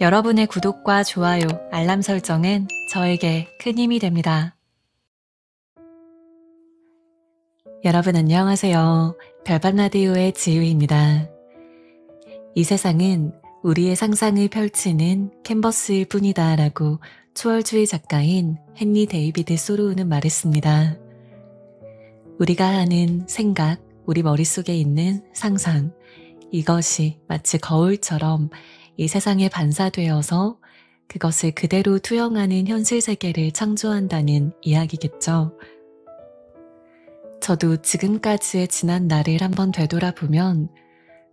여러분의 구독과 좋아요, 알람 설정은 저에게 큰 힘이 됩니다. 여러분 안녕하세요. 별밤라디오의 지유입니다. 이 세상은 우리의 상상을 펼치는 캔버스일 뿐이다 라고 초월주의 작가인 헨리 데이비드 소로우는 말했습니다. 우리가 하는 생각, 우리 머릿속에 있는 상상, 이것이 마치 거울처럼 이 세상에 반사되어서 그것을 그대로 투영하는 현실 세계를 창조한다는 이야기겠죠. 저도 지금까지의 지난 날을 한번 되돌아보면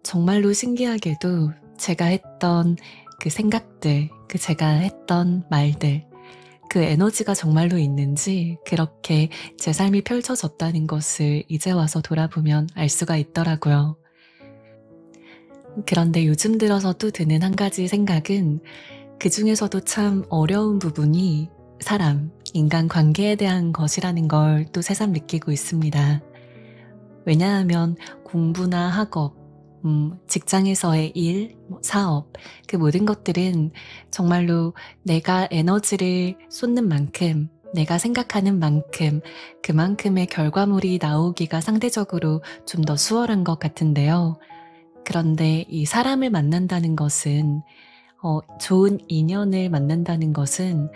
정말로 신기하게도 제가 했던 그 생각들, 그 제가 했던 말들, 그 에너지가 정말로 있는지 그렇게 제 삶이 펼쳐졌다는 것을 이제 와서 돌아보면 알 수가 있더라고요. 그런데 요즘 들어서 또 드는 한 가지 생각은 그 중에서도 참 어려운 부분이 사람, 인간 관계에 대한 것이라는 걸 또 새삼 느끼고 있습니다. 왜냐하면 공부나 학업, 음, 직장에서의 일, 뭐 사업, 그 모든 것들은 정말로 내가 에너지를 쏟는 만큼, 내가 생각하는 만큼, 그만큼의 결과물이 나오기가 상대적으로 좀 더 수월한 것 같은데요. 그런데 이 사람을 만난다는 것은, 어, 좋은 인연을 만난다는 것은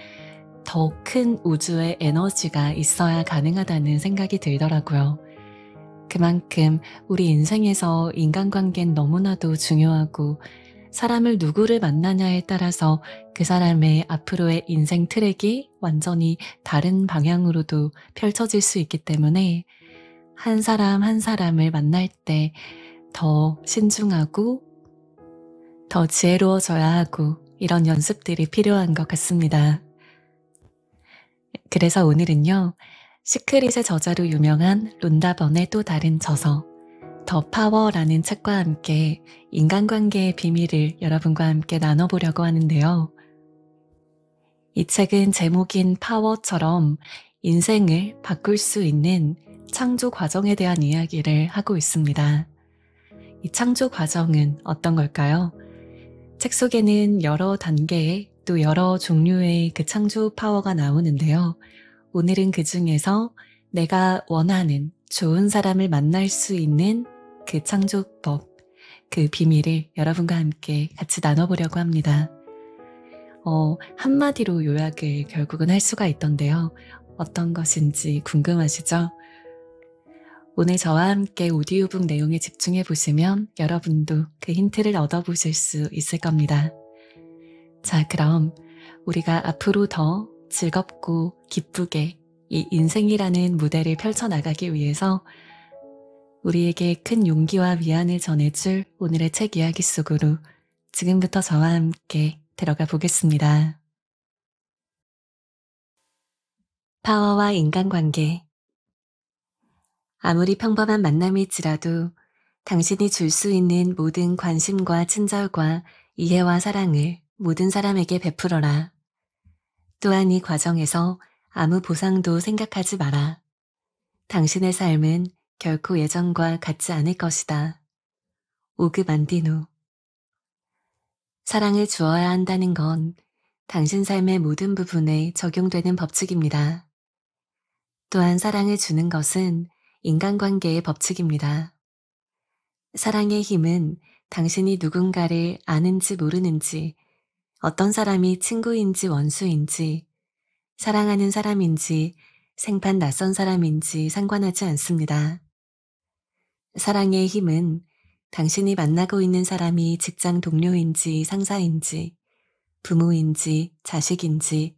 더 큰 우주의 에너지가 있어야 가능하다는 생각이 들더라고요. 그만큼 우리 인생에서 인간관계는 너무나도 중요하고 사람을 누구를 만나냐에 따라서 그 사람의 앞으로의 인생 트랙이 완전히 다른 방향으로도 펼쳐질 수 있기 때문에 한 사람 한 사람을 만날 때 더 신중하고 더 지혜로워져야 하고 이런 연습들이 필요한 것 같습니다. 그래서 오늘은요, 시크릿의 저자로 유명한 론다번의 또 다른 저서 더 파워라는 책과 함께 인간관계의 비밀을 여러분과 함께 나눠보려고 하는데요. 이 책은 제목인 파워처럼 인생을 바꿀 수 있는 창조 과정에 대한 이야기를 하고 있습니다. 이 창조 과정은 어떤 걸까요? 책 속에는 여러 단계의 또 여러 종류의 그 창조 파워가 나오는데요. 오늘은 그 중에서 내가 원하는 좋은 사람을 만날 수 있는 그 창조법, 그 비밀을 여러분과 함께 같이 나눠보려고 합니다. 어, 한마디로 요약을 결국은 할 수가 있던데요. 어떤 것인지 궁금하시죠? 오늘 저와 함께 오디오북 내용에 집중해 보시면 여러분도 그 힌트를 얻어보실 수 있을 겁니다. 자, 그럼 우리가 앞으로 더 즐겁고 기쁘게 이 인생이라는 무대를 펼쳐나가기 위해서 우리에게 큰 용기와 위안을 전해줄 오늘의 책 이야기 속으로 지금부터 저와 함께 들어가 보겠습니다. 파워와 인간관계 아무리 평범한 만남일지라도 당신이 줄 수 있는 모든 관심과 친절과 이해와 사랑을 모든 사람에게 베풀어라. 또한 이 과정에서 아무 보상도 생각하지 마라. 당신의 삶은 결코 예전과 같지 않을 것이다. 오급 안디노. 사랑을 주어야 한다는 건 당신 삶의 모든 부분에 적용되는 법칙입니다. 또한 사랑을 주는 것은 인간관계의 법칙입니다. 사랑의 힘은 당신이 누군가를 아는지 모르는지 어떤 사람이 친구인지 원수인지, 사랑하는 사람인지, 생판 낯선 사람인지 상관하지 않습니다. 사랑의 힘은 당신이 만나고 있는 사람이 직장 동료인지 상사인지, 부모인지 자식인지,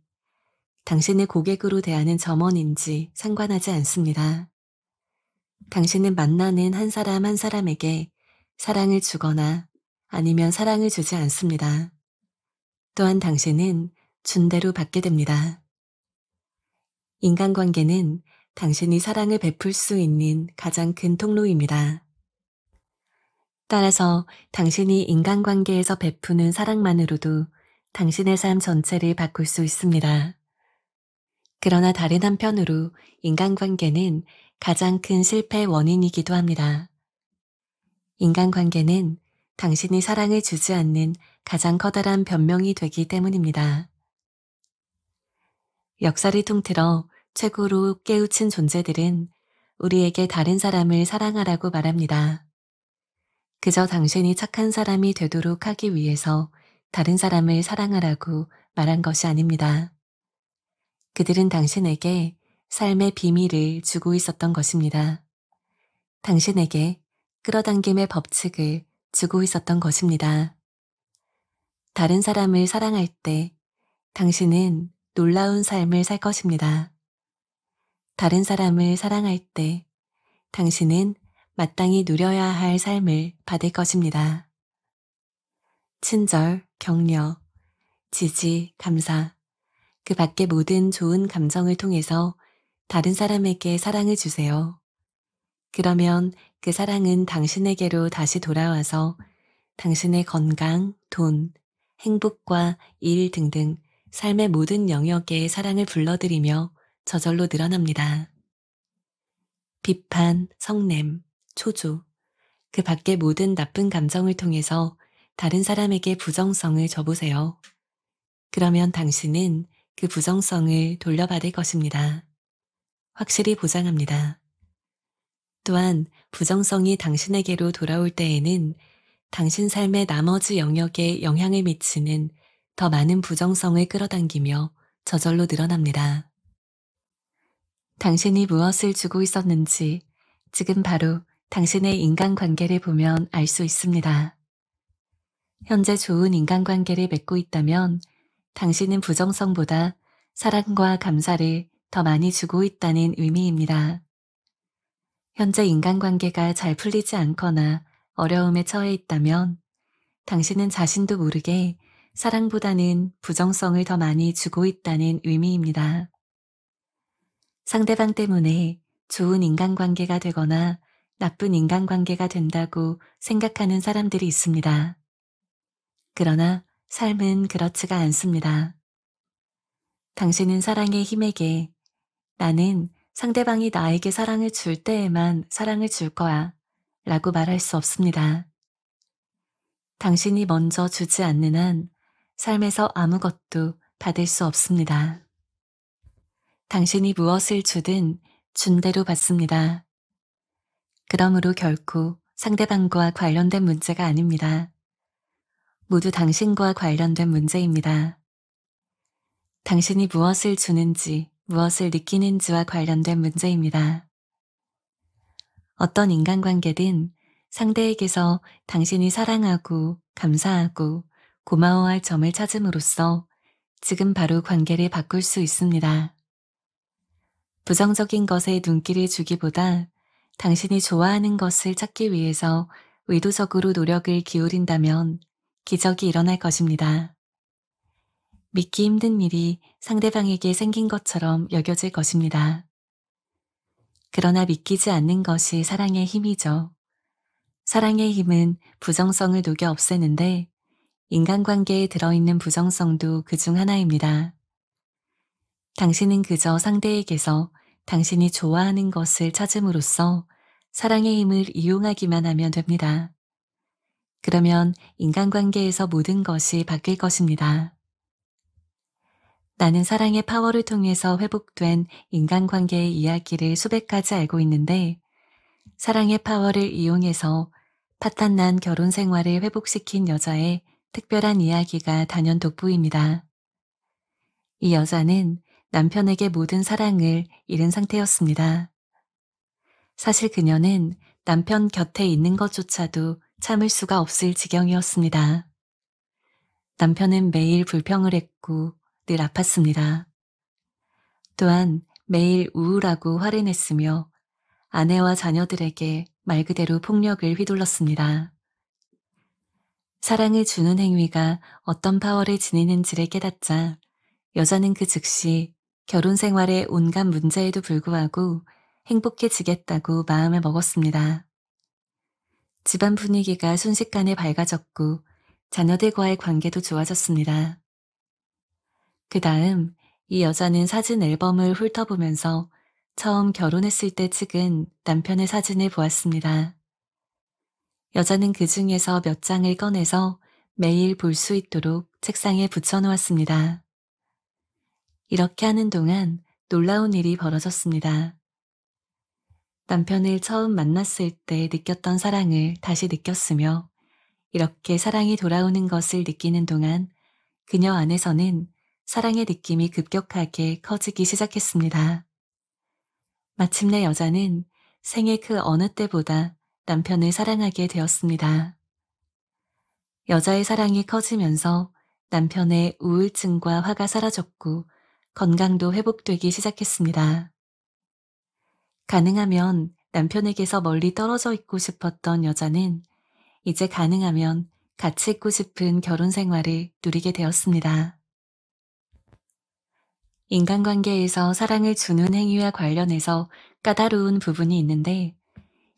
당신의 고객으로 대하는 점원인지 상관하지 않습니다. 당신은 만나는 한 사람 한 사람에게 사랑을 주거나 아니면 사랑을 주지 않습니다. 또한 당신은 준대로 받게 됩니다. 인간관계는 당신이 사랑을 베풀 수 있는 가장 큰 통로입니다. 따라서 당신이 인간관계에서 베푸는 사랑만으로도 당신의 삶 전체를 바꿀 수 있습니다. 그러나 다른 한편으로 인간관계는 가장 큰 실패 원인이기도 합니다. 인간관계는 당신이 사랑을 주지 않는 가장 커다란 변명이 되기 때문입니다. 역사를 통틀어 최고로 깨우친 존재들은 우리에게 다른 사람을 사랑하라고 말합니다. 그저 당신이 착한 사람이 되도록 하기 위해서 다른 사람을 사랑하라고 말한 것이 아닙니다. 그들은 당신에게 삶의 비밀을 주고 있었던 것입니다. 당신에게 끌어당김의 법칙을 주고 있었던 것입니다. 다른 사람을 사랑할 때 당신은 놀라운 삶을 살 것입니다. 다른 사람을 사랑할 때 당신은 마땅히 누려야 할 삶을 받을 것입니다. 친절, 격려, 지지, 감사, 그 밖의 모든 좋은 감정을 통해서 다른 사람에게 사랑을 주세요. 그러면 그 사랑은 당신에게로 다시 돌아와서 당신의 건강, 돈, 행복과 일 등등 삶의 모든 영역에 사랑을 불러들이며 저절로 늘어납니다. 비판, 성냄, 초조, 그 밖의 모든 나쁜 감정을 통해서 다른 사람에게 부정성을 줘보세요. 그러면 당신은 그 부정성을 돌려받을 것입니다. 확실히 보장합니다. 또한 부정성이 당신에게로 돌아올 때에는 당신 삶의 나머지 영역에 영향을 미치는 더 많은 부정성을 끌어당기며 저절로 늘어납니다. 당신이 무엇을 주고 있었는지 지금 바로 당신의 인간관계를 보면 알 수 있습니다. 현재 좋은 인간관계를 맺고 있다면 당신은 부정성보다 사랑과 감사를 더 많이 주고 있다는 의미입니다. 현재 인간관계가 잘 풀리지 않거나 어려움에 처해 있다면 당신은 자신도 모르게 사랑보다는 부정성을 더 많이 주고 있다는 의미입니다. 상대방 때문에 좋은 인간관계가 되거나 나쁜 인간관계가 된다고 생각하는 사람들이 있습니다. 그러나 삶은 그렇지가 않습니다. 당신은 사랑의 힘에게 나는 상대방이 나에게 사랑을 줄 때에만 사랑을 줄 거야 라고 말할 수 없습니다. 당신이 먼저 주지 않는 한 삶에서 아무것도 받을 수 없습니다. 당신이 무엇을 주든 준대로 받습니다. 그러므로 결코 상대방과 관련된 문제가 아닙니다. 모두 당신과 관련된 문제입니다. 당신이 무엇을 주는지, 무엇을 느끼는지와 관련된 문제입니다. 어떤 인간관계든 상대에게서 당신이 사랑하고 감사하고 고마워할 점을 찾음으로써 지금 바로 관계를 바꿀 수 있습니다. 부정적인 것에 눈길을 주기보다 당신이 좋아하는 것을 찾기 위해서 의도적으로 노력을 기울인다면 기적이 일어날 것입니다. 믿기 힘든 일이 상대방에게 생긴 것처럼 여겨질 것입니다. 그러나 믿기지 않는 것이 사랑의 힘이죠. 사랑의 힘은 부정성을 녹여 없애는데 인간관계에 들어있는 부정성도 그 중 하나입니다. 당신은 그저 상대에게서 당신이 좋아하는 것을 찾음으로써 사랑의 힘을 이용하기만 하면 됩니다. 그러면 인간관계에서 모든 것이 바뀔 것입니다. 나는 사랑의 파워를 통해서 회복된 인간관계의 이야기를 수백 가지 알고 있는데 사랑의 파워를 이용해서 파탄난 결혼 생활을 회복시킨 여자의 특별한 이야기가 단연 독보입니다이 여자는 남편에게 모든 사랑을 잃은 상태였습니다. 사실 그녀는 남편 곁에 있는 것조차도 참을 수가 없을 지경이었습니다. 남편은 매일 불평을 했고 늘 아팠습니다. 또한 매일 우울하고 화를 냈으며 아내와 자녀들에게 말 그대로 폭력을 휘둘렀습니다. 사랑을 주는 행위가 어떤 파워를 지니는지를 깨닫자 여자는 그 즉시 결혼 생활의 온갖 문제에도 불구하고 행복해지겠다고 마음을 먹었습니다. 집안 분위기가 순식간에 밝아졌고 자녀들과의 관계도 좋아졌습니다. 그 다음 이 여자는 사진 앨범을 훑어보면서 처음 결혼했을 때 찍은 남편의 사진을 보았습니다. 여자는 그 중에서 몇 장을 꺼내서 매일 볼 수 있도록 책상에 붙여놓았습니다. 이렇게 하는 동안 놀라운 일이 벌어졌습니다. 남편을 처음 만났을 때 느꼈던 사랑을 다시 느꼈으며 이렇게 사랑이 돌아오는 것을 느끼는 동안 그녀 안에서는 사랑의 느낌이 급격하게 커지기 시작했습니다. 마침내 여자는 생애 그 어느 때보다 남편을 사랑하게 되었습니다. 여자의 사랑이 커지면서 남편의 우울증과 화가 사라졌고 건강도 회복되기 시작했습니다. 가능하면 남편에게서 멀리 떨어져 있고 싶었던 여자는 이제 가능하면 같이 있고 싶은 결혼 생활을 누리게 되었습니다. 인간관계에서 사랑을 주는 행위와 관련해서 까다로운 부분이 있는데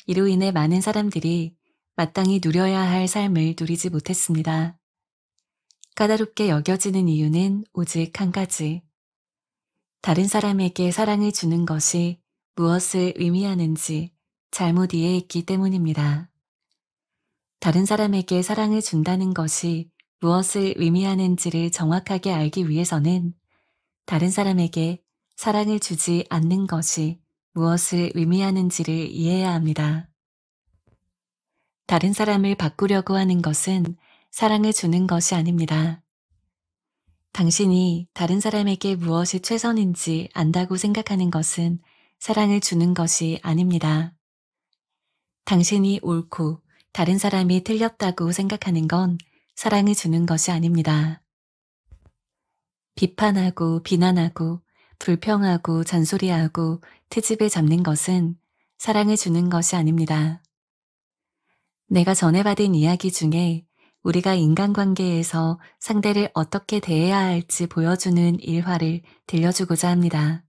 이로 인해 많은 사람들이 마땅히 누려야 할 삶을 누리지 못했습니다. 까다롭게 여겨지는 이유는 오직 한 가지. 다른 사람에게 사랑을 주는 것이 무엇을 의미하는지 잘못 이해했기 때문입니다. 다른 사람에게 사랑을 준다는 것이 무엇을 의미하는지를 정확하게 알기 위해서는 다른 사람에게 사랑을 주지 않는 것이 무엇을 의미하는지를 이해해야 합니다. 다른 사람을 바꾸려고 하는 것은 사랑을 주는 것이 아닙니다. 당신이 다른 사람에게 무엇이 최선인지 안다고 생각하는 것은 사랑을 주는 것이 아닙니다. 당신이 옳고 다른 사람이 틀렸다고 생각하는 건 사랑을 주는 것이 아닙니다. 비판하고 비난하고 불평하고 잔소리하고 트집에 잡는 것은 사랑을 주는 것이 아닙니다. 내가 전해받은 이야기 중에 우리가 인간관계에서 상대를 어떻게 대해야 할지 보여주는 일화를 들려주고자 합니다.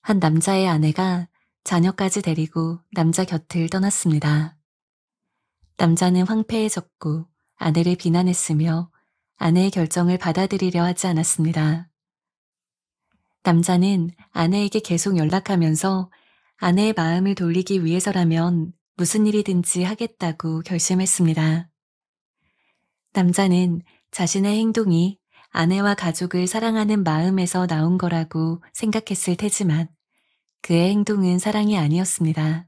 한 남자의 아내가 자녀까지 데리고 남자 곁을 떠났습니다. 남자는 황폐해졌고 아내를 비난했으며 아내의 결정을 받아들이려 하지 않았습니다. 남자는 아내에게 계속 연락하면서 아내의 마음을 돌리기 위해서라면 무슨 일이든지 하겠다고 결심했습니다. 남자는 자신의 행동이 아내와 가족을 사랑하는 마음에서 나온 거라고 생각했을 테지만 그의 행동은 사랑이 아니었습니다.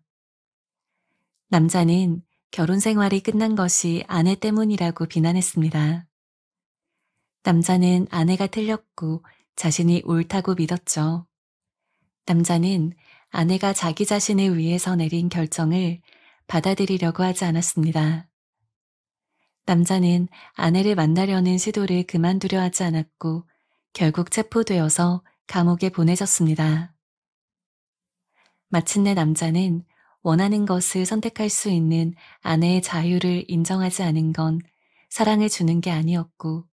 남자는 결혼 생활이 끝난 것이 아내 때문이라고 비난했습니다. 남자는 아내가 틀렸고 자신이 옳다고 믿었죠. 남자는 아내가 자기 자신을 위해서 내린 결정을 받아들이려고 하지 않았습니다. 남자는 아내를 만나려는 시도를 그만두려 하지 않았고 결국 체포되어서 감옥에 보내졌습니다. 마침내 남자는 원하는 것을 선택할 수 있는 아내의 자유를 인정하지 않은 건 사랑을 주는 게 아니었고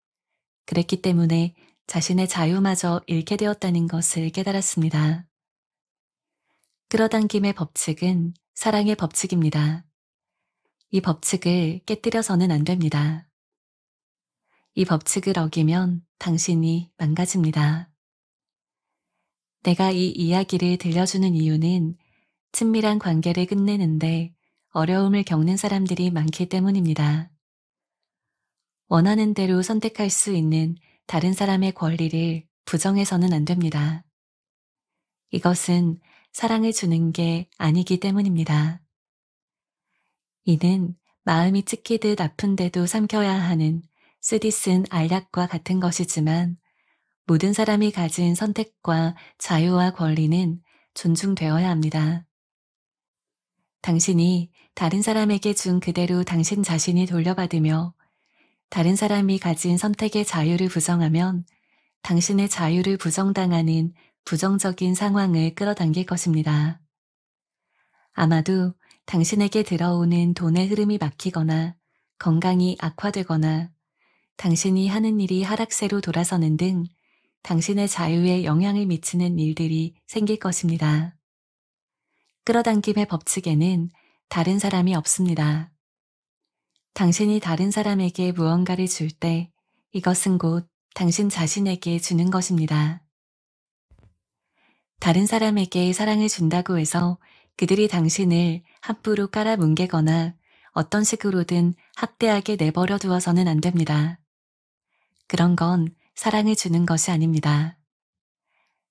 그랬기 때문에 자신의 자유마저 잃게 되었다는 것을 깨달았습니다. 끌어당김의 법칙은 사랑의 법칙입니다. 이 법칙을 깨뜨려서는 안 됩니다. 이 법칙을 어기면 당신이 망가집니다. 내가 이 이야기를 들려주는 이유는 친밀한 관계를 끝내는데 어려움을 겪는 사람들이 많기 때문입니다. 원하는 대로 선택할 수 있는 다른 사람의 권리를 부정해서는 안 됩니다. 이것은 사랑을 주는 게 아니기 때문입니다. 이는 마음이 찍히듯 아픈데도 삼켜야 하는 쓰디쓴 알약과 같은 것이지만 모든 사람이 가진 선택과 자유와 권리는 존중되어야 합니다. 당신이 다른 사람에게 준 그대로 당신 자신이 돌려받으며 다른 사람이 가진 선택의 자유를 부정하면 당신의 자유를 부정당하는 부정적인 상황을 끌어당길 것입니다. 아마도 당신에게 들어오는 돈의 흐름이 막히거나 건강이 악화되거나 당신이 하는 일이 하락세로 돌아서는 등 당신의 자유에 영향을 미치는 일들이 생길 것입니다. 끌어당김의 법칙에는 다른 사람이 없습니다. 당신이 다른 사람에게 무언가를 줄 때 이것은 곧 당신 자신에게 주는 것입니다. 다른 사람에게 사랑을 준다고 해서 그들이 당신을 함부로 깔아뭉개거나 어떤 식으로든 학대하게 내버려 두어서는 안 됩니다. 그런 건 사랑을 주는 것이 아닙니다.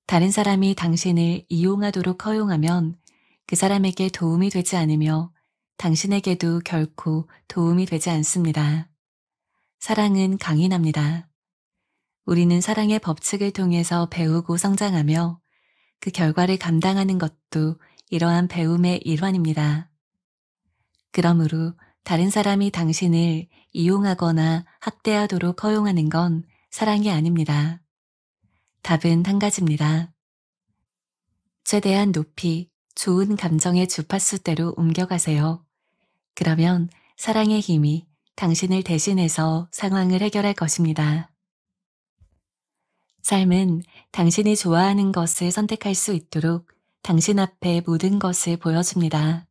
다른 사람이 당신을 이용하도록 허용하면 그 사람에게 도움이 되지 않으며 당신에게도 결코 도움이 되지 않습니다. 사랑은 강인합니다. 우리는 사랑의 법칙을 통해서 배우고 성장하며 그 결과를 감당하는 것도 이러한 배움의 일환입니다. 그러므로 다른 사람이 당신을 이용하거나 학대하도록 허용하는 건 사랑이 아닙니다. 답은 한 가지입니다. 최대한 높이 좋은 감정의 주파수대로 옮겨가세요. 그러면 사랑의 힘이 당신을 대신해서 상황을 해결할 것입니다. 삶은 당신이 좋아하는 것을 선택할 수 있도록 당신 앞에 모든 것을 보여줍니다.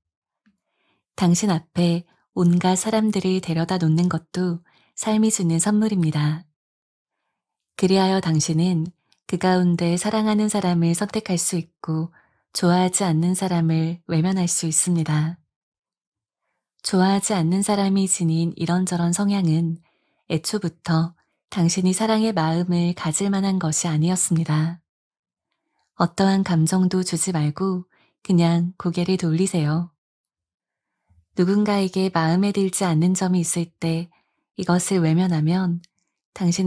당신 앞에 온갖 사람들을 데려다 놓는 것도 삶이 주는 선물입니다. 그리하여 당신은 그 가운데 사랑하는 사람을 선택할 수 있고 좋아하지 않는 사람을 외면할 수 있습니다. 좋아하지 않는 사람이 지닌 이런저런 성향은 애초부터 당신이 사랑의 마음을 가질 만한 것이 아니었습니다. 어떠한 감정도 주지 말고 그냥 고개를 돌리세요. 누군가에게 마음에 들지 않는 점이 있을 때 이것을 외면하면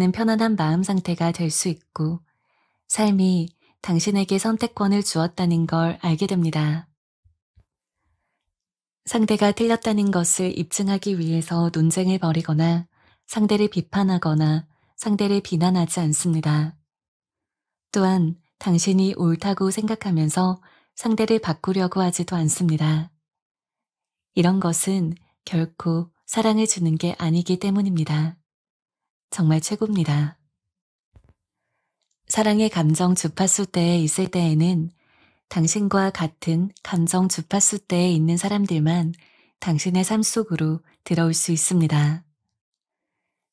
당신은 편안한 마음 상태가 될 수 있고 삶이 당신에게 선택권을 주었다는 걸 알게 됩니다. 상대가 틀렸다는 것을 입증하기 위해서 논쟁을 벌이거나 상대를 비판하거나 상대를 비난하지 않습니다. 또한 당신이 옳다고 생각하면서 상대를 바꾸려고 하지도 않습니다. 이런 것은 결코 사랑을 주는 게 아니기 때문입니다. 정말 최고입니다. 사랑의 감정 주파수 때에 있을 때에는 당신과 같은 감정 주파수 대에 있는 사람들만 당신의 삶 속으로 들어올 수 있습니다.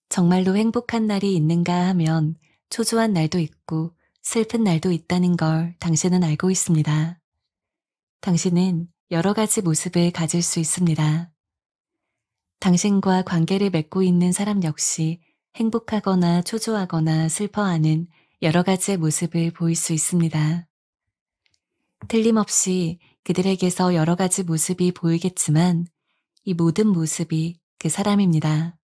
정말로 행복한 날이 있는가 하면 초조한 날도 있고 슬픈 날도 있다는 걸 당신은 알고 있습니다. 당신은 여러 가지 모습을 가질 수 있습니다. 당신과 관계를 맺고 있는 사람 역시 행복하거나 초조하거나 슬퍼하는 여러 가지의 모습을 보일 수 있습니다. 틀림없이 그들에게서 여러 가지 모습이 보이겠지만 이 모든 모습이 그 사람입니다.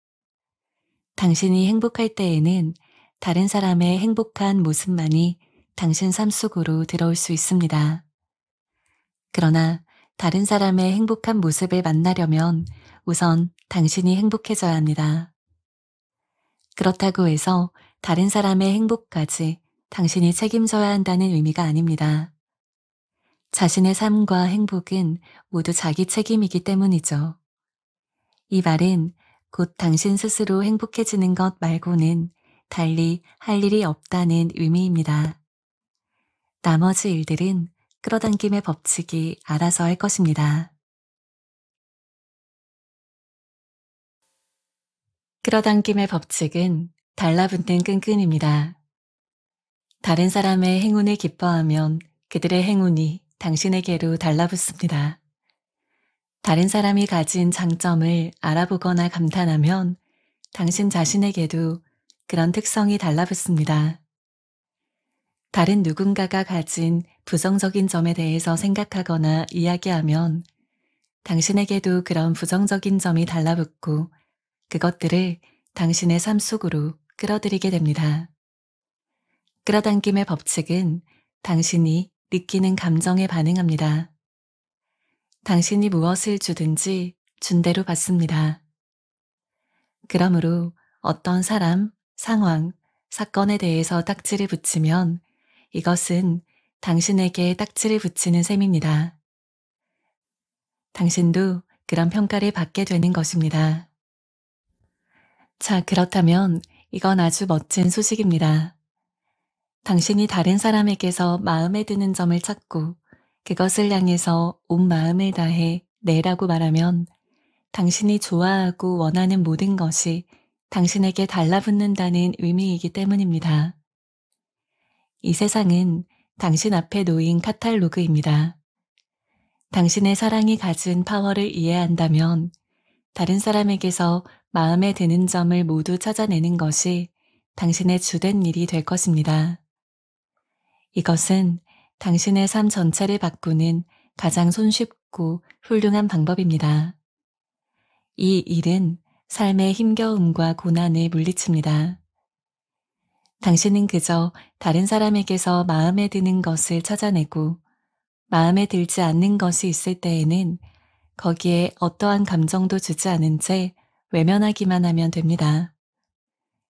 당신이 행복할 때에는 다른 사람의 행복한 모습만이 당신 삶 속으로 들어올 수 있습니다. 그러나 다른 사람의 행복한 모습을 만나려면 우선 당신이 행복해져야 합니다. 그렇다고 해서 다른 사람의 행복까지 당신이 책임져야 한다는 의미가 아닙니다. 자신의 삶과 행복은 모두 자기 책임이기 때문이죠. 이 말은 곧 당신 스스로 행복해지는 것 말고는 달리 할 일이 없다는 의미입니다. 나머지 일들은 끌어당김의 법칙이 알아서 할 것입니다. 끌어당김의 법칙은 달라붙는 끈끈입니다. 다른 사람의 행운을 기뻐하면 그들의 행운이 당신에게로 달라붙습니다. 다른 사람이 가진 장점을 알아보거나 감탄하면 당신 자신에게도 그런 특성이 달라붙습니다. 다른 누군가가 가진 부정적인 점에 대해서 생각하거나 이야기하면 당신에게도 그런 부정적인 점이 달라붙고 그것들을 당신의 삶 속으로 끌어들이게 됩니다. 끌어당김의 법칙은 당신이 느끼는 감정에 반응합니다. 당신이 무엇을 주든지 준대로 받습니다. 그러므로 어떤 사람, 상황, 사건에 대해서 딱지를 붙이면 이것은 당신에게 딱지를 붙이는 셈입니다. 당신도 그런 평가를 받게 되는 것입니다. 자, 그렇다면 이건 아주 멋진 소식입니다. 당신이 다른 사람에게서 마음에 드는 점을 찾고 그것을 향해서 온 마음을 다해 내라고 말하면 당신이 좋아하고 원하는 모든 것이 당신에게 달라붙는다는 의미이기 때문입니다. 이 세상은 당신 앞에 놓인 카탈로그입니다. 당신의 사랑이 가진 파워를 이해한다면 다른 사람에게서 마음에 드는 점을 모두 찾아내는 것이 당신의 주된 일이 될 것입니다. 이것은 당신의 삶 전체를 바꾸는 가장 손쉽고 훌륭한 방법입니다. 이 일은 삶의 힘겨움과 고난을 물리칩니다. 당신은 그저 다른 사람에게서 마음에 드는 것을 찾아내고 마음에 들지 않는 것이 있을 때에는 거기에 어떠한 감정도 주지 않은 채 외면하기만 하면 됩니다.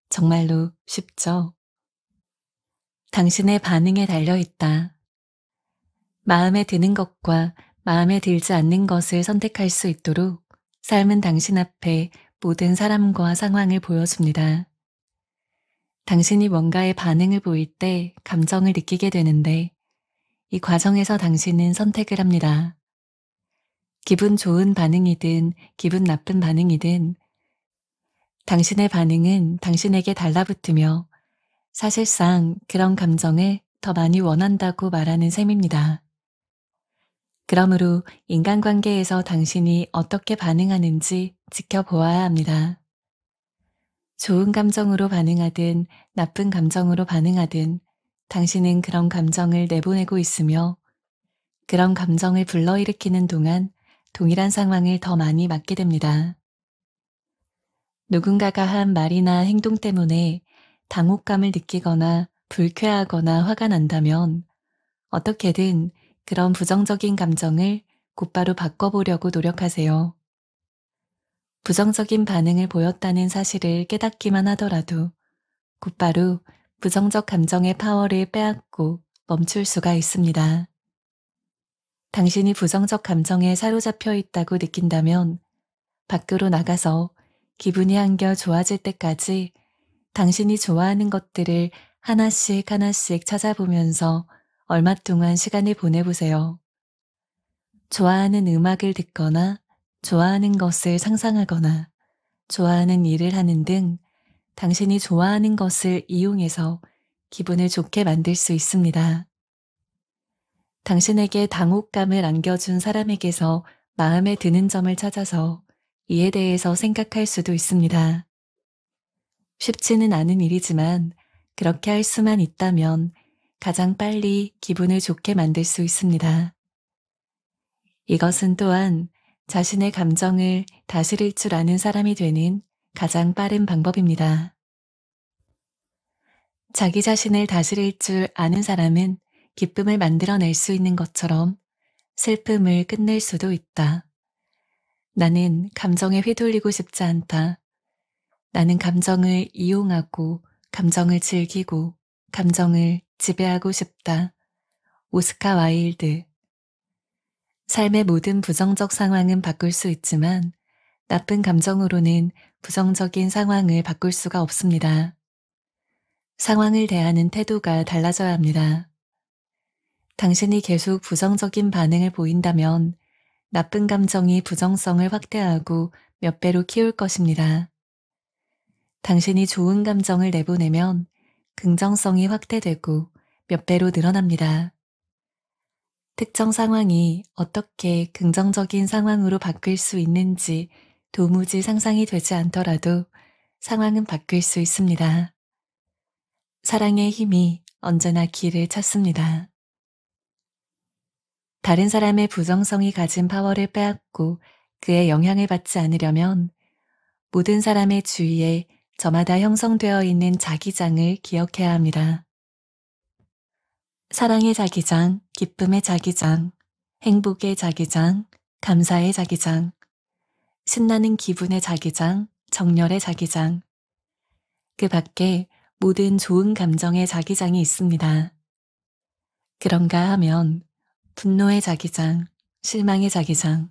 정말로 쉽죠? 당신의 반응에 달려 있다. 마음에 드는 것과 마음에 들지 않는 것을 선택할 수 있도록 삶은 당신 앞에 모든 사람과 상황을 보여줍니다. 당신이 뭔가의 반응을 보일 때 감정을 느끼게 되는데 이 과정에서 당신은 선택을 합니다. 기분 좋은 반응이든 기분 나쁜 반응이든 당신의 반응은 당신에게 달라붙으며 사실상 그런 감정을 더 많이 원한다고 말하는 셈입니다. 그러므로 인간관계에서 당신이 어떻게 반응하는지 지켜보아야 합니다. 좋은 감정으로 반응하든 나쁜 감정으로 반응하든 당신은 그런 감정을 내보내고 있으며 그런 감정을 불러일으키는 동안 동일한 상황을 더 많이 맞게 됩니다. 누군가가 한 말이나 행동 때문에 당혹감을 느끼거나 불쾌하거나 화가 난다면 어떻게든 그런 부정적인 감정을 곧바로 바꿔보려고 노력하세요. 부정적인 반응을 보였다는 사실을 깨닫기만 하더라도 곧바로 부정적 감정의 파워를 빼앗고 멈출 수가 있습니다. 당신이 부정적 감정에 사로잡혀 있다고 느낀다면 밖으로 나가서 기분이 한결 좋아질 때까지 당신이 좋아하는 것들을 하나씩 하나씩 찾아보면서 얼마 동안 시간을 보내보세요. 좋아하는 음악을 듣거나 좋아하는 것을 상상하거나 좋아하는 일을 하는 등 당신이 좋아하는 것을 이용해서 기분을 좋게 만들 수 있습니다. 당신에게 당혹감을 안겨준 사람에게서 마음에 드는 점을 찾아서 이에 대해서 생각할 수도 있습니다. 쉽지는 않은 일이지만 그렇게 할 수만 있다면 가장 빨리 기분을 좋게 만들 수 있습니다. 이것은 또한 자신의 감정을 다스릴 줄 아는 사람이 되는 가장 빠른 방법입니다. 자기 자신을 다스릴 줄 아는 사람은 기쁨을 만들어낼 수 있는 것처럼 슬픔을 끝낼 수도 있다. 나는 감정에 휘둘리고 싶지 않다. 나는 감정을 이용하고 감정을 즐기고 감정을 지배하고 싶다. 오스카 와일드 삶의 모든 부정적 상황은 바꿀 수 있지만 나쁜 감정으로는 부정적인 상황을 바꿀 수가 없습니다. 상황을 대하는 태도가 달라져야 합니다. 당신이 계속 부정적인 반응을 보인다면 나쁜 감정이 부정성을 확대하고 몇 배로 키울 것입니다. 당신이 좋은 감정을 내보내면 긍정성이 확대되고 몇 배로 늘어납니다. 특정 상황이 어떻게 긍정적인 상황으로 바뀔 수 있는지 도무지 상상이 되지 않더라도 상황은 바뀔 수 있습니다. 사랑의 힘이 언제나 길을 찾습니다. 다른 사람의 부정성이 가진 파워를 빼앗고 그의 영향을 받지 않으려면 모든 사람의 주위에 저마다 형성되어 있는 자기장을 기억해야 합니다. 사랑의 자기장, 기쁨의 자기장, 행복의 자기장, 감사의 자기장, 신나는 기분의 자기장, 정열의 자기장. 그 밖에 모든 좋은 감정의 자기장이 있습니다. 그런가 하면 분노의 자기장, 실망의 자기장,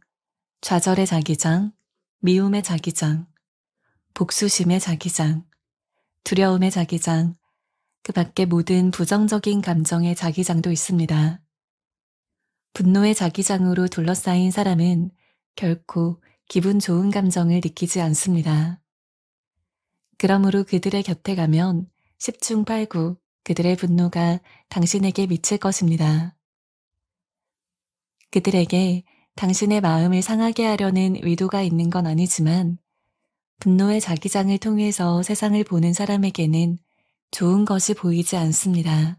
좌절의 자기장, 미움의 자기장, 복수심의 자기장, 두려움의 자기장, 그 밖의 모든 부정적인 감정의 자기장도 있습니다. 분노의 자기장으로 둘러싸인 사람은 결코 기분 좋은 감정을 느끼지 않습니다. 그러므로 그들의 곁에 가면 10충 8구 그들의 분노가 당신에게 미칠 것입니다. 그들에게 당신의 마음을 상하게 하려는 의도가 있는 건 아니지만 분노의 자기장을 통해서 세상을 보는 사람에게는 좋은 것이 보이지 않습니다.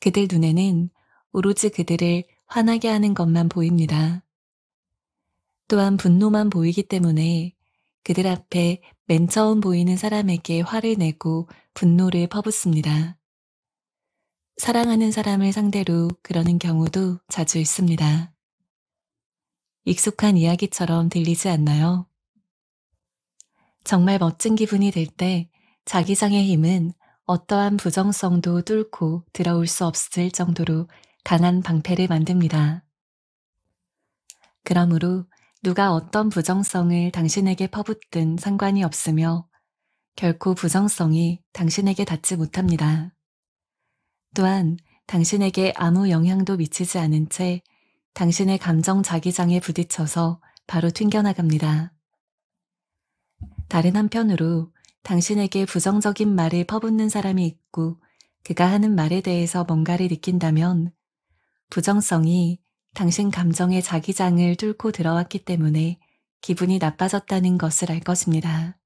그들 눈에는 오로지 그들을 화나게 하는 것만 보입니다. 또한 분노만 보이기 때문에 그들 앞에 맨 처음 보이는 사람에게 화를 내고 분노를 퍼붓습니다. 사랑하는 사람을 상대로 그러는 경우도 자주 있습니다. 익숙한 이야기처럼 들리지 않나요? 정말 멋진 기분이 될 때 자기장의 힘은 어떠한 부정성도 뚫고 들어올 수 없을 정도로 강한 방패를 만듭니다. 그러므로 누가 어떤 부정성을 당신에게 퍼붓든 상관이 없으며 결코 부정성이 당신에게 닿지 못합니다. 또한 당신에게 아무 영향도 미치지 않은 채 당신의 감정 자기장에 부딪혀서 바로 튕겨나갑니다. 다른 한편으로 당신에게 부정적인 말을 퍼붓는 사람이 있고 그가 하는 말에 대해서 뭔가를 느낀다면 부정성이 당신 감정의 자기장을 뚫고 들어왔기 때문에 기분이 나빠졌다는 것을 알 것입니다.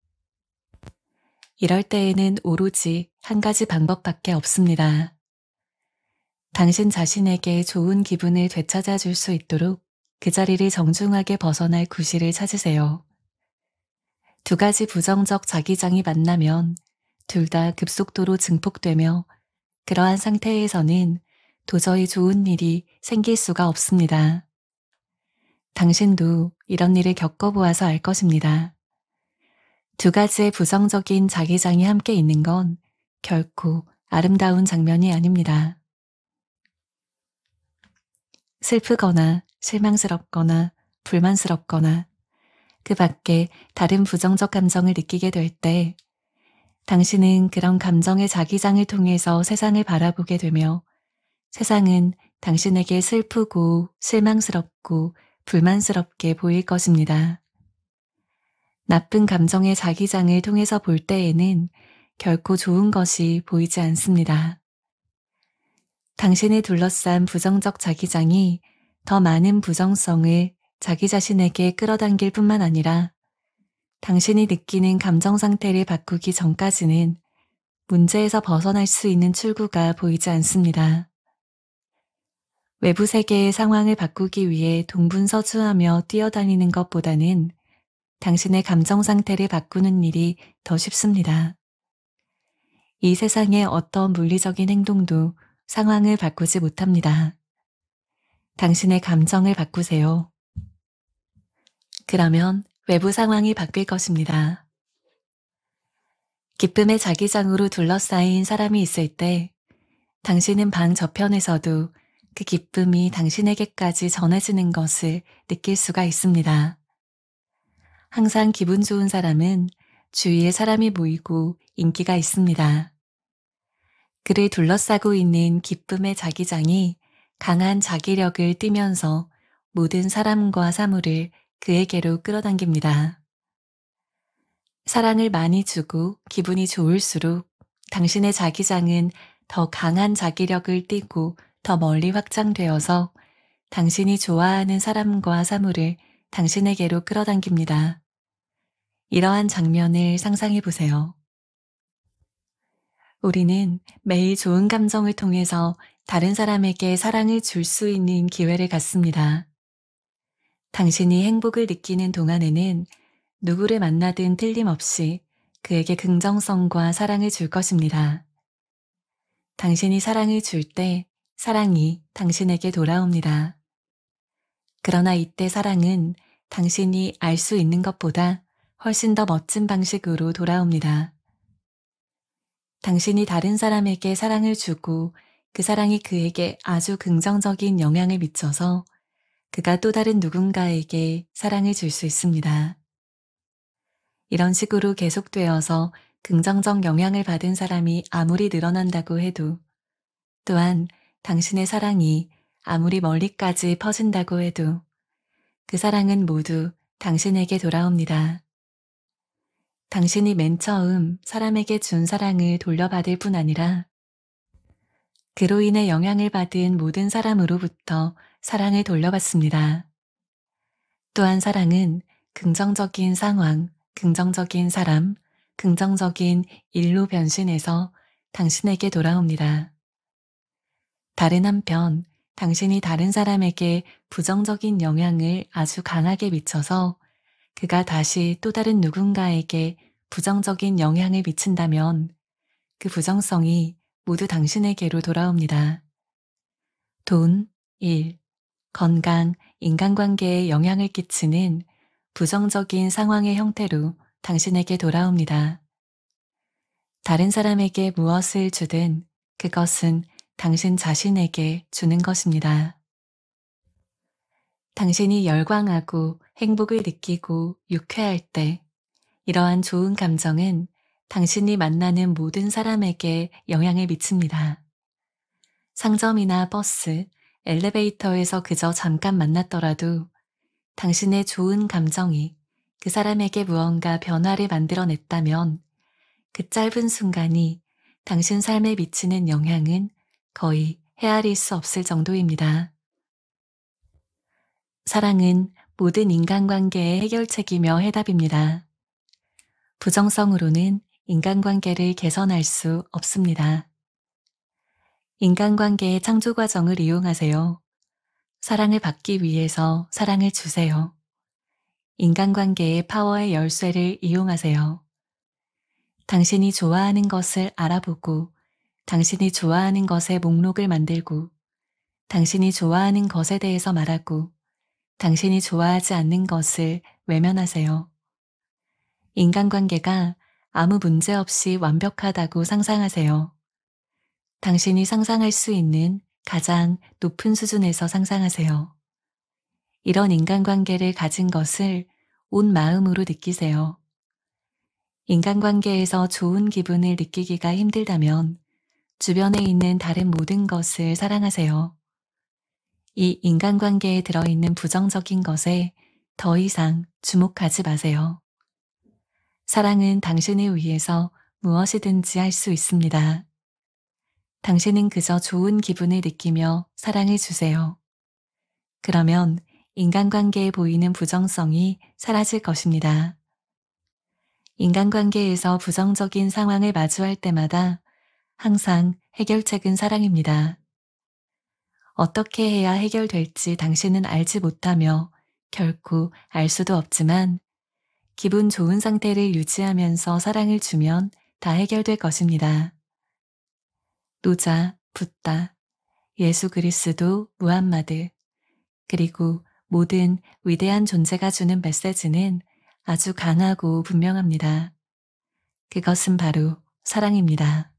이럴 때에는 오로지 한 가지 방법밖에 없습니다. 당신 자신에게 좋은 기분을 되찾아 줄 수 있도록 그 자리를 정중하게 벗어날 구실을 찾으세요. 두 가지 부정적 자기장이 만나면 둘 다 급속도로 증폭되며 그러한 상태에서는 도저히 좋은 일이 생길 수가 없습니다. 당신도 이런 일을 겪어보아서 알 것입니다. 두 가지의 부정적인 자기장이 함께 있는 건 결코 아름다운 장면이 아닙니다. 슬프거나 실망스럽거나 불만스럽거나 그 밖에 다른 부정적 감정을 느끼게 될 때 당신은 그런 감정의 자기장을 통해서 세상을 바라보게 되며 세상은 당신에게 슬프고 실망스럽고 불만스럽게 보일 것입니다. 나쁜 감정의 자기장을 통해서 볼 때에는 결코 좋은 것이 보이지 않습니다. 당신을 둘러싼 부정적 자기장이 더 많은 부정성을 자기 자신에게 끌어당길 뿐만 아니라 당신이 느끼는 감정 상태를 바꾸기 전까지는 문제에서 벗어날 수 있는 출구가 보이지 않습니다. 외부 세계의 상황을 바꾸기 위해 동분서주하며 뛰어다니는 것보다는 당신의 감정 상태를 바꾸는 일이 더 쉽습니다. 이 세상의 어떤 물리적인 행동도 상황을 바꾸지 못합니다. 당신의 감정을 바꾸세요. 그러면 외부 상황이 바뀔 것입니다. 기쁨의 자기장으로 둘러싸인 사람이 있을 때 당신은 방 저편에서도 그 기쁨이 당신에게까지 전해지는 것을 느낄 수가 있습니다. 항상 기분 좋은 사람은 주위에 사람이 모이고 인기가 있습니다. 그를 둘러싸고 있는 기쁨의 자기장이 강한 자기력을 띠면서 모든 사람과 사물을 그에게로 끌어당깁니다. 사랑을 많이 주고 기분이 좋을수록 당신의 자기장은 더 강한 자기력을 띠고 더 멀리 확장되어서 당신이 좋아하는 사람과 사물을 당신에게로 끌어당깁니다. 이러한 장면을 상상해 보세요. 우리는 매일 좋은 감정을 통해서 다른 사람에게 사랑을 줄 수 있는 기회를 갖습니다. 당신이 행복을 느끼는 동안에는 누구를 만나든 틀림없이 그에게 긍정성과 사랑을 줄 것입니다. 당신이 사랑을 줄 때 사랑이 당신에게 돌아옵니다. 그러나 이때 사랑은 당신이 알 수 있는 것보다 훨씬 더 멋진 방식으로 돌아옵니다. 당신이 다른 사람에게 사랑을 주고 그 사랑이 그에게 아주 긍정적인 영향을 미쳐서 그가 또 다른 누군가에게 사랑을 줄 수 있습니다. 이런 식으로 계속되어서 긍정적 영향을 받은 사람이 아무리 늘어난다고 해도 또한 당신의 사랑이 아무리 멀리까지 퍼진다고 해도 그 사랑은 모두 당신에게 돌아옵니다. 당신이 맨 처음 사람에게 준 사랑을 돌려받을 뿐 아니라 그로 인해 영향을 받은 모든 사람으로부터 사랑을 돌려받습니다. 또한 사랑은 긍정적인 상황, 긍정적인 사람, 긍정적인 일로 변신해서 당신에게 돌아옵니다. 다른 한편 당신이 다른 사람에게 부정적인 영향을 아주 강하게 미쳐서 그가 다시 또 다른 누군가에게 부정적인 영향을 미친다면 그 부정성이 모두 당신에게로 돌아옵니다. 돈, 일, 건강, 인간관계에 영향을 끼치는 부정적인 상황의 형태로 당신에게 돌아옵니다. 다른 사람에게 무엇을 주든 그것은 당신 자신에게 주는 것입니다. 당신이 열광하고 행복을 느끼고 유쾌할 때 이러한 좋은 감정은 당신이 만나는 모든 사람에게 영향을 미칩니다. 상점이나 버스, 엘리베이터에서 그저 잠깐 만났더라도 당신의 좋은 감정이 그 사람에게 무언가 변화를 만들어냈다면 그 짧은 순간이 당신 삶에 미치는 영향은 거의 헤아릴 수 없을 정도입니다. 사랑은 모든 인간관계의 해결책이며 해답입니다. 부정성으로는 인간관계를 개선할 수 없습니다. 인간관계의 창조 과정을 이용하세요. 사랑을 받기 위해서 사랑을 주세요. 인간관계의 파워의 열쇠를 이용하세요. 당신이 좋아하는 것을 알아보고 당신이 좋아하는 것의 목록을 만들고 당신이 좋아하는 것에 대해서 말하고 당신이 좋아하지 않는 것을 외면하세요. 인간관계가 아무 문제 없이 완벽하다고 상상하세요. 당신이 상상할 수 있는 가장 높은 수준에서 상상하세요. 이런 인간관계를 가진 것을 온 마음으로 느끼세요. 인간관계에서 좋은 기분을 느끼기가 힘들다면 주변에 있는 다른 모든 것을 사랑하세요. 이 인간관계에 들어있는 부정적인 것에 더 이상 주목하지 마세요. 사랑은 당신을 위해서 무엇이든지 할 수 있습니다. 당신은 그저 좋은 기분을 느끼며 사랑을 주세요. 그러면 인간관계에 보이는 부정성이 사라질 것입니다. 인간관계에서 부정적인 상황을 마주할 때마다 항상 해결책은 사랑입니다. 어떻게 해야 해결될지 당신은 알지 못하며 결코 알 수도 없지만 기분 좋은 상태를 유지하면서 사랑을 주면 다 해결될 것입니다. 노자, 붓다, 예수 그리스도 무함마드 그리고 모든 위대한 존재가 주는 메시지는 아주 강하고 분명합니다. 그것은 바로 사랑입니다.